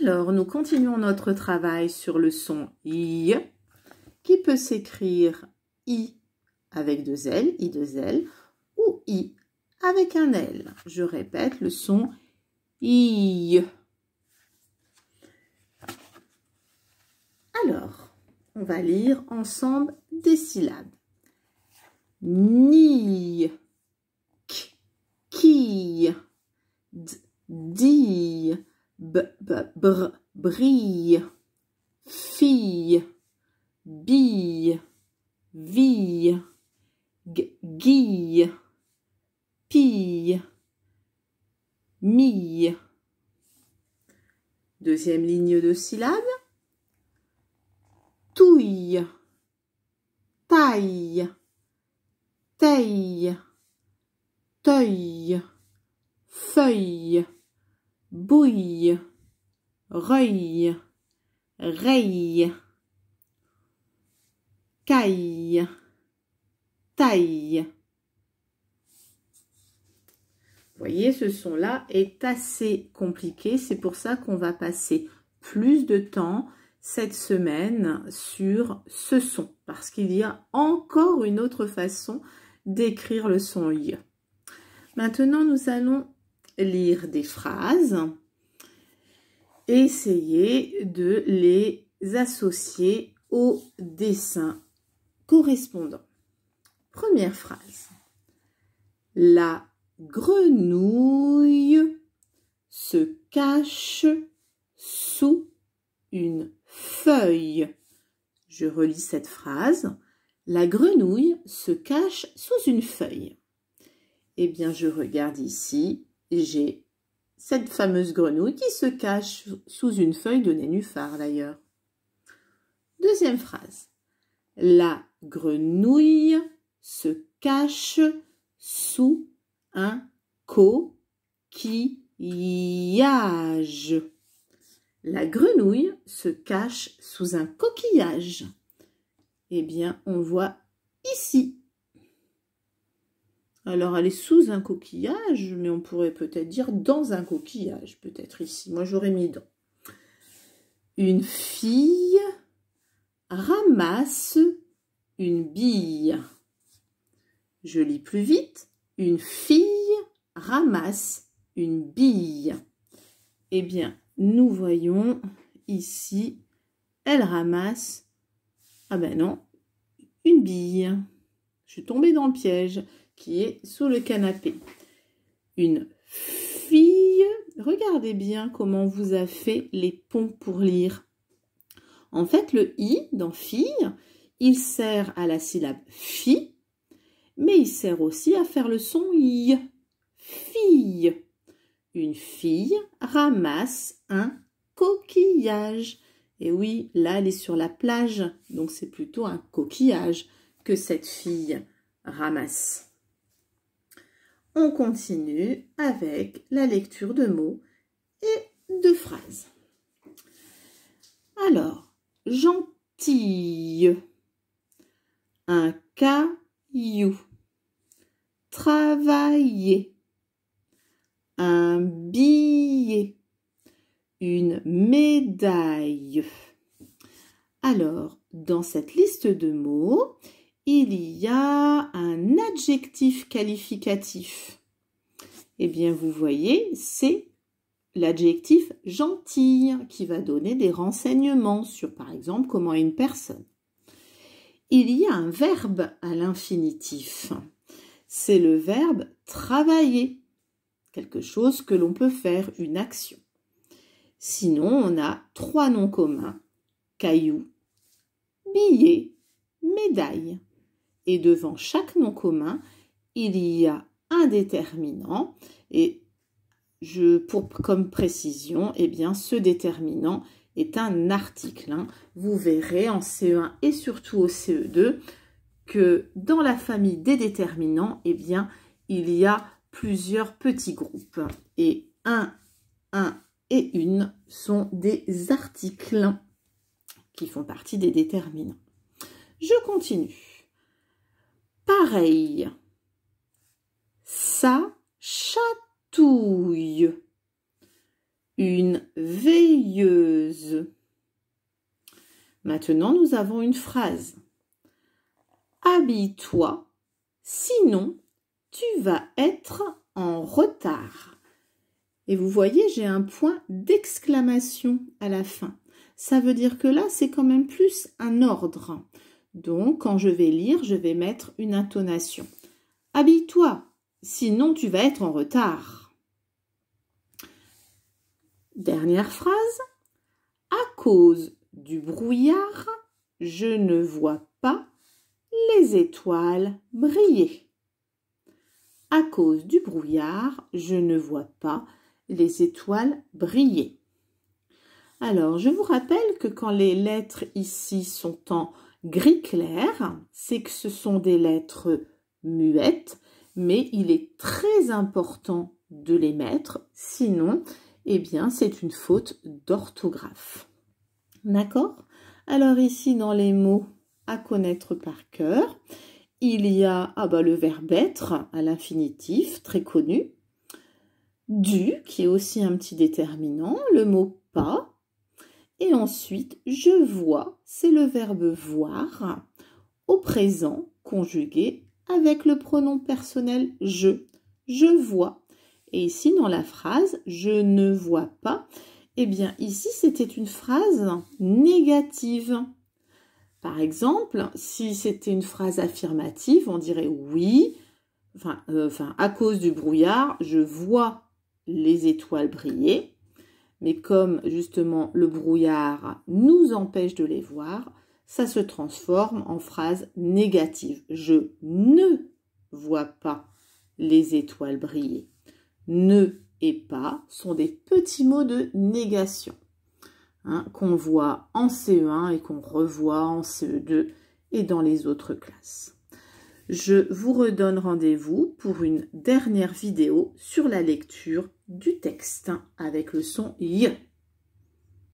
Alors, nous continuons notre travail sur le son I, qui peut s'écrire I avec deux L, I deux L, ou I avec un L. Je répète le son I. Alors, on va lire ensemble des syllabes. Ni, k, ki, d, di b, br, brille, fille, bille, vie, guille, pille, mille. Deuxième ligne de syllabe. Touille, taille, taille, teuille, feuille bouille, reuille, reille, caille, taille. Vous voyez, ce son-là est assez compliqué. C'est pour ça qu'on va passer plus de temps cette semaine sur ce son. Parce qu'il y a encore une autre façon d'écrire le son I. Maintenant, nous allons lire des phrases et essayer de les associer au dessin correspondant. Première phrase. La grenouille se cache sous une feuille. Je relis cette phrase. La grenouille se cache sous une feuille. Eh bien, je regarde ici j'ai cette fameuse grenouille qui se cache sous une feuille de nénuphar d'ailleurs. Deuxième phrase. La grenouille se cache sous un coquillage. La grenouille se cache sous un coquillage. Eh bien, on voit ici alors, elle est sous un coquillage, mais on pourrait peut-être dire dans un coquillage, peut-être ici. Moi, j'aurais mis dans. Une fille ramasse une bille. Je lis plus vite. Une fille ramasse une bille. Eh bien, nous voyons ici, elle ramasse, ah ben non, une bille. Je suis tombée dans le piège qui est sous le canapé. Une fille, regardez bien comment vous a fait les ponts pour lire. En fait, le i dans fille, il sert à la syllabe fi, mais il sert aussi à faire le son i. Fille. Une fille ramasse un coquillage. Et oui, là, elle est sur la plage, donc c'est plutôt un coquillage que cette fille ramasse on continue avec la lecture de mots et de phrases. Alors, gentille, un caillou, travailler, un billet, une médaille. Alors, dans cette liste de mots, il y a un adjectif qualificatif. Eh bien, vous voyez, c'est l'adjectif gentil qui va donner des renseignements sur, par exemple, comment une personne. Il y a un verbe à l'infinitif. C'est le verbe travailler, quelque chose que l'on peut faire, une action. Sinon, on a trois noms communs. Caillou, billet, médaille et devant chaque nom commun, il y a un déterminant et je, pour, comme précision, et eh bien, ce déterminant est un article. Hein. Vous verrez en CE1 et surtout au CE2 que dans la famille des déterminants, et eh bien, il y a plusieurs petits groupes. Et 1, 1 et une sont des articles qui font partie des déterminants. Je continue pareil. Ça chatouille. Une veilleuse. Maintenant, nous avons une phrase. Habille-toi, sinon tu vas être en retard. Et vous voyez, j'ai un point d'exclamation à la fin. Ça veut dire que là, c'est quand même plus un ordre. Donc, quand je vais lire, je vais mettre une intonation. Habille-toi, sinon tu vas être en retard. Dernière phrase. À cause du brouillard, je ne vois pas les étoiles briller. À cause du brouillard, je ne vois pas les étoiles briller. Alors, je vous rappelle que quand les lettres ici sont en Gris clair, c'est que ce sont des lettres muettes, mais il est très important de les mettre, sinon, eh bien, c'est une faute d'orthographe. D'accord Alors ici, dans les mots à connaître par cœur, il y a ah bah, le verbe être à l'infinitif, très connu, du, qui est aussi un petit déterminant, le mot pas, et ensuite, je vois, c'est le verbe voir au présent conjugué avec le pronom personnel je. Je vois. Et ici, dans la phrase je ne vois pas, eh bien ici, c'était une phrase négative. Par exemple, si c'était une phrase affirmative, on dirait oui, enfin, euh, enfin à cause du brouillard, je vois les étoiles briller. Mais comme justement le brouillard nous empêche de les voir, ça se transforme en phrase négative. Je ne vois pas les étoiles briller. Ne et pas sont des petits mots de négation hein, qu'on voit en CE1 et qu'on revoit en CE2 et dans les autres classes. Je vous redonne rendez-vous pour une dernière vidéo sur la lecture du texte avec le son Y.